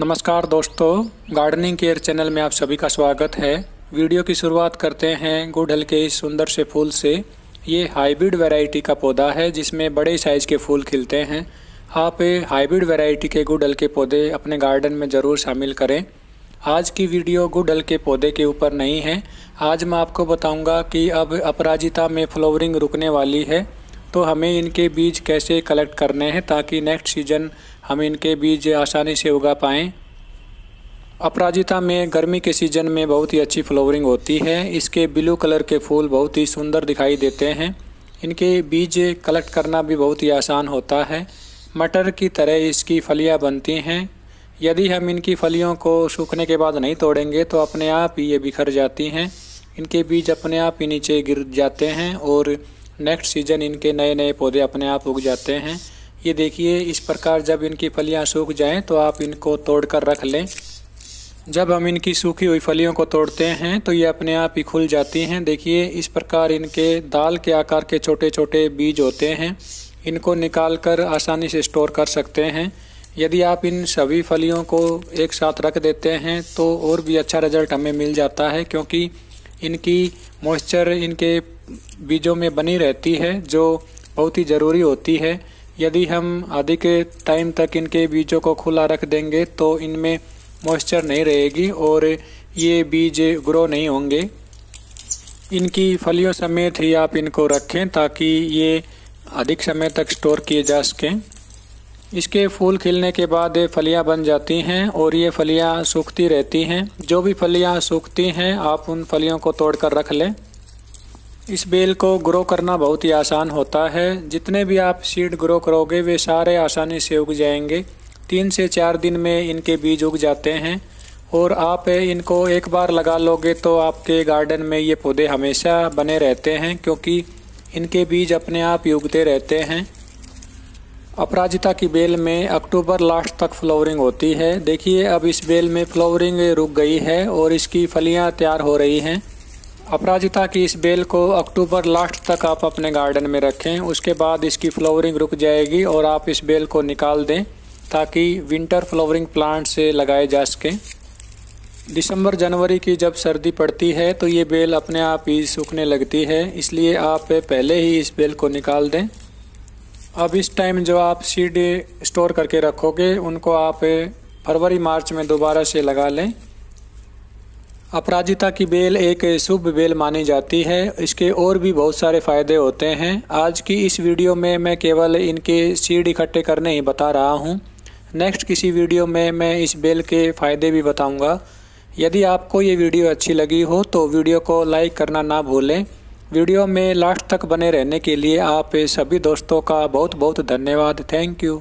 नमस्कार दोस्तों gardening care channel में आप सभी का स्वागत है वीडियो की शुरुआत करते हैं गुड़हल के इस सुंदर से फूल से ये हाइब्रिड वैरायटी का पौधा है जिसमें बड़े साइज के फूल खिलते हैं आप हाइब्रिड वैरायटी के गुड़हल के पौधे अपने गार्डन में ज़रूर शामिल करें आज की वीडियो गुड़हल के पौधे के ऊपर नहीं है आज मैं आपको बताऊँगा कि अब अपराजिता में फ्लोवरिंग रुकने वाली है तो हमें इनके बीज कैसे कलेक्ट करने हैं ताकि नेक्स्ट सीजन हम इनके बीज आसानी से उगा पाएँ अपराजिता में गर्मी के सीजन में बहुत ही अच्छी फ्लोवरिंग होती है इसके ब्लू कलर के फूल बहुत ही सुंदर दिखाई देते हैं इनके बीज कलेक्ट करना भी बहुत ही आसान होता है मटर की तरह इसकी फलियां बनती हैं यदि हम इनकी फलियों को सूखने के बाद नहीं तोड़ेंगे तो अपने आप ही ये बिखर जाती हैं इनके बीज अपने आप ही नीचे गिर जाते हैं और नेक्स्ट सीजन इनके नए नए पौधे अपने आप उग जाते हैं ये देखिए इस प्रकार जब इनकी फलियाँ सूख जाएँ तो आप इनको तोड़ कर रख लें जब हम इनकी सूखी हुई फलियों को तोड़ते हैं तो ये अपने आप ही खुल जाती हैं देखिए इस प्रकार इनके दाल के आकार के छोटे छोटे बीज होते हैं इनको निकाल कर आसानी से स्टोर कर सकते हैं यदि आप इन सभी फलियों को एक साथ रख देते हैं तो और भी अच्छा रिजल्ट हमें मिल जाता है क्योंकि इनकी मॉइस्चर इनके बीजों में बनी रहती है जो बहुत ही ज़रूरी होती है यदि हम आदि के टाइम तक इनके बीजों को खुला रख देंगे तो इनमें मॉइस्चर नहीं रहेगी और ये बीज ग्रो नहीं होंगे इनकी फलियों समेत ही आप इनको रखें ताकि ये अधिक समय तक स्टोर किए जा सकें इसके फूल खिलने के बाद ये फलियाँ बन जाती हैं और ये फलियाँ सूखती रहती हैं जो भी फलियाँ सूखती हैं आप उन फलियों को तोड़कर रख लें इस बेल को ग्रो करना बहुत ही आसान होता है जितने भी आप सीड ग्रो करोगे वे सारे आसानी से उग जाएंगे तीन से चार दिन में इनके बीज उग जाते हैं और आप इनको एक बार लगा लोगे तो आपके गार्डन में ये पौधे हमेशा बने रहते हैं क्योंकि इनके बीज अपने आप ही उगते रहते हैं अपराजिता की बेल में अक्टूबर लास्ट तक फ्लावरिंग होती है देखिए अब इस बेल में फ्लावरिंग रुक गई है और इसकी फलियां तैयार हो रही हैं अपराजिता की इस बेल को अक्टूबर लास्ट तक आप अपने गार्डन में रखें उसके बाद इसकी फ्लावरिंग रुक जाएगी और आप इस बेल को निकाल दें ताकि विंटर फ्लावरिंग प्लांट से लगाए जा सकें दिसंबर जनवरी की जब सर्दी पड़ती है तो ये बेल अपने आप ही सूखने लगती है इसलिए आप पहले ही इस बेल को निकाल दें अब इस टाइम जो आप सीड स्टोर करके रखोगे उनको आप फरवरी मार्च में दोबारा से लगा लें अपराजिता की बेल एक शुभ बेल मानी जाती है इसके और भी बहुत सारे फ़ायदे होते हैं आज की इस वीडियो में मैं केवल इनके सीड इकट्ठे करने ही बता रहा हूँ नेक्स्ट किसी वीडियो में मैं इस बेल के फ़ायदे भी बताऊँगा यदि आपको ये वीडियो अच्छी लगी हो तो वीडियो को लाइक करना ना भूलें वीडियो में लास्ट तक बने रहने के लिए आप सभी दोस्तों का बहुत बहुत धन्यवाद थैंक यू